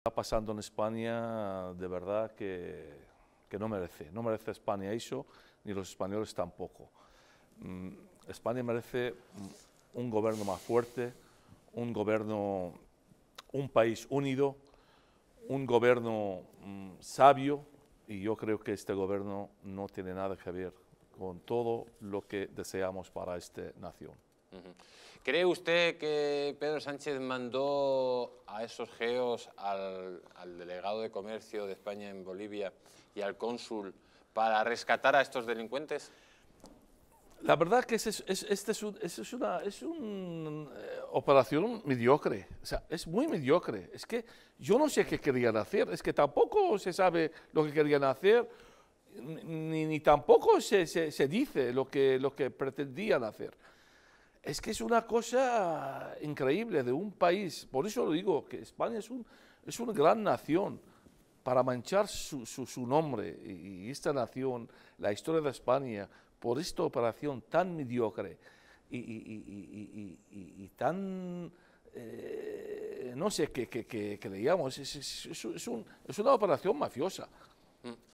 Está pasando en España de verdad que, no merece, no merece España eso, ni los españoles tampoco. Mm, España merece un gobierno más fuerte, un gobierno, un país unido, un gobierno mm, sabio y yo creo que este gobierno no tiene nada que ver con todo lo que deseamos para esta nación. ¿Cree usted que Pedro Sánchez mandó a esos geos al, delegado de comercio de España en Bolivia y al cónsul para rescatar a estos delincuentes? La verdad que es, es, este es, es una, eh, operación mediocre, o sea, es muy mediocre. Es que yo no sé qué querían hacer, es que tampoco se sabe lo que querían hacer, ni, tampoco se, se, dice lo que, lo que pretendían hacer. Es que es una cosa increíble de un país. Por eso lo digo, que España es, un, es una gran nación para manchar su, nombre y, esta nación, la historia de España, por esta operación tan mediocre y, tan... Eh, no sé qué, qué, le es, es, una operación mafiosa. Mm.